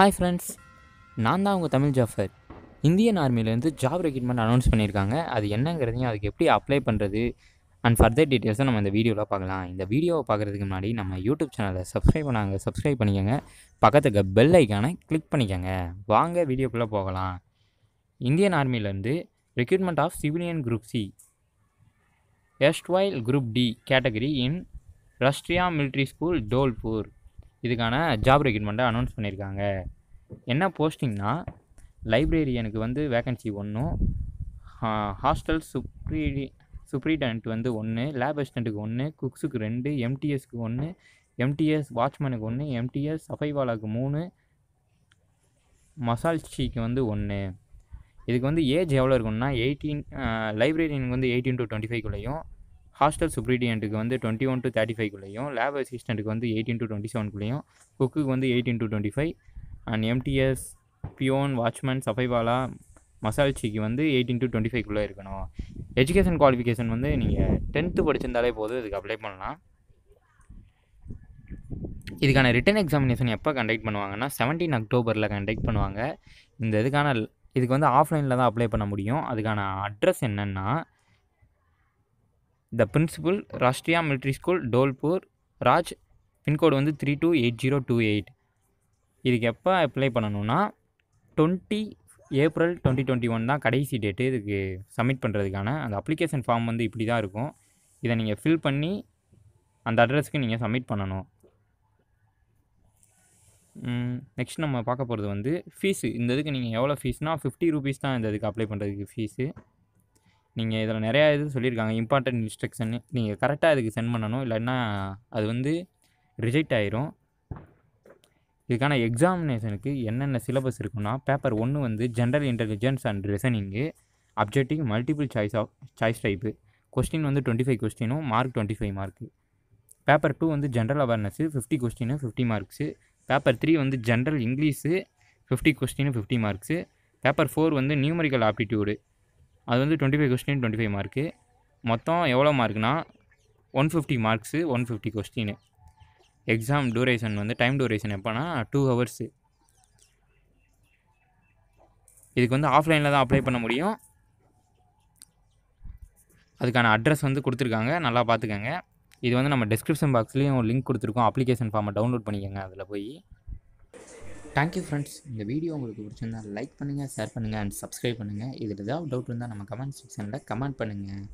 hi friends நான் தான் உங்கள் தமிழ் ஜாஃபர் இந்தியன் ஆர்மிலேருந்து ஜாப் ரெக்ரூட்மெண்ட் அனௌன்ஸ் பண்ணியிருக்காங்க அது என்னங்கிறதையும் அதுக்கு எப்படி அப்ளை பண்ணுறது அண்ட் ஃபர்தர் டீட்டெயில்ஸும் நம்ம இந்த வீடியோவில் பார்க்கலாம் இந்த வீடியோவை பார்க்குறதுக்கு முன்னாடி நம்ம யூடியூப் சேனலை சப்ஸ்கிரைப் பண்ணாங்க சப்ஸ்கிரைப் பண்ணிக்கோங்க பக்கத்துக்கு பெல் ஐக்கானை கிளிக் பண்ணிக்கோங்க வாங்க வீடியோக்குள்ளே போகலாம் இந்தியன் ஆர்மிலேருந்து recruitment of civilian group C erstwhile group D category in Rashtriya military school Dholpur இதுக்கான ஜாப் ரெக்யூட்மெண்ட்டை அனௌன்ஸ் பண்ணியிருக்காங்க என்ன போஸ்டிங்னா லைப்ரரியனுக்கு வந்து வேக்கன்சி ஒன்றும் ஹாஸ்டல் சுப்ரீ சுப்ரீடென்ட் வந்து ஒன்று லேப் அசிஸ்டண்ட்டுக்கு ஒன்று குக்ஸுக்கு ரெண்டு எம்டிஎஸ்க்கு ஒன்று எம்டிஎஸ் வாட்ச்மேனுக்கு ஒன்று எம்டிஎஸ் சஃபைவாலாவுக்கு மூணு மசால்ஷிக்கு வந்து ஒன்று இதுக்கு வந்து ஏஜ் எவ்வளோ இருக்குன்னா எயிட்டீன் லைப்ரரியனுக்கு வந்து எயிட்டீன் டு டுவெண்ட்டி ஃபைவ்குள்ளேயும் ஹாஸ்டல் சுப்ரீடியன்ட்டுக்கு வந்து டுவெண்ட்டி ஒன் டு தேர்ட்டி ஃபைவ்குள்ளேயும் லேப் அசிஸ்டண்ட்டுக்கு வந்து எயிட்டின் டு டுவெண்ட்டி செவன்குள்ளேயும் குக்குக்கு வந்து eighteen to twenty five and MTS peon watchman safaiwala மசால்ச்சிக்கு வந்து எயிட்டின் டு டுவெண்ட்டி குள்ளே இருக்கணும் எஜுகேஷன் குவாலிஃபிகேஷன் வந்து நீங்கள் டென்த்து படிச்சிருந்தாலே போதும் இதுக்கு அப்ளை பண்ணலாம் இதுக்கான ரிட்டன் எக்ஸாமினேஷன் எப்போ கண்டக்ட் பண்ணுவாங்கன்னா செவன்டீன் அக்டோபரில் கண்டக்ட் பண்ணுவாங்க இந்த இதுக்கான இதுக்கு வந்து ஆஃப்லைனில் தான் அப்ளை பண்ண முடியும் அதுக்கான அட்ரஸ் என்னென்னா the principal Rashtriya military school Dholpur Raj pincode வந்து three two eight zero two eight இதுக்கு எப்போ அப்ளை பண்ணணும்னா twenty April twenty twenty one தான் கடைசி டேட்டு இதுக்கு சப்மிட் பண்ணுறதுக்கான அந்த அப்ளிகேஷன் ஃபார்ம் வந்து இப்படி தான் இருக்கும் இதை நீங்கள் ஃபில் பண்ணி அந்த அட்ரஸ்க்கு நீங்கள் சப்மிட் பண்ணணும் நெக்ஸ்ட் நம்ம பார்க்க போகிறது வந்து ஃபீஸு இந்த இதுக்கு நீங்கள் எவ்வளோ ஃபீஸ்னால் ஃபிஃப்டி ருபீஸ் தான் இந்த இதுக்கு அப்ளை பண்ணுறதுக்கு ஃபீஸு நீங்கள் இதில் நிறையா இது சொல்லியிருக்காங்க இம்பார்ட்டன்ட் இன்ஸ்ட்ரக்ஷன் நீங்கள் கரெக்டாக இதுக்கு சென்ட் பண்ணணும் இல்லைன்னா அது வந்து ரிஜெக்ட் ஆயிரும் இதுக்கான எக்ஸாமினேஷனுக்கு என்னென்ன சிலபஸ் இருக்குன்னா பேப்பர் ஒன்று வந்து general intelligence and reasoning objective multiple choice of choice type question வந்து டுவெண்ட்டி ஃபைவ் கொஸ்டினும் mark twenty five mark paper two வந்து general awareness fifty question fifty marks paper three வந்து general English fifty question fifty marks paper four வந்து numerical aptitude அது வந்து twenty five question twenty five mark மொத்தம் எவ்வளோ மார்க்னா one fifty marks one fifty question exam duration வந்து time duration எப்போனா two hours இதுக்கு வந்து ஆஃப்லைனில் தான் அப்ளை பண்ண முடியும் அதுக்கான அட்ரஸ் வந்து கொடுத்துருக்காங்க நல்லா பார்த்துக்கோங்க இது வந்து நம்ம டிஸ்கிரிப்ஷன் பாக்ஸ்லேயும் லிங்க் கொடுத்துருக்கோம் அப்ளிகேஷன் ஃபார்மை டவுன்லோட் பண்ணிக்கோங்க அதில் போய் தேங்க்யூ ஃப்ரெண்ட்ஸ் இந்த வீடியோ உங்களுக்கு பிடிச்சிருந்தா லைக் பண்ணுங்கள் ஷேர் பண்ணுங்கள் அண்ட் சப்ஸ்கிரைப் பண்ணுங்கள் இதில் ஏதாவது டவுட் இருந்தால் நம்ம கமெண்ட் செக்ஷனில் கமெண்ட் பண்ணுங்கள்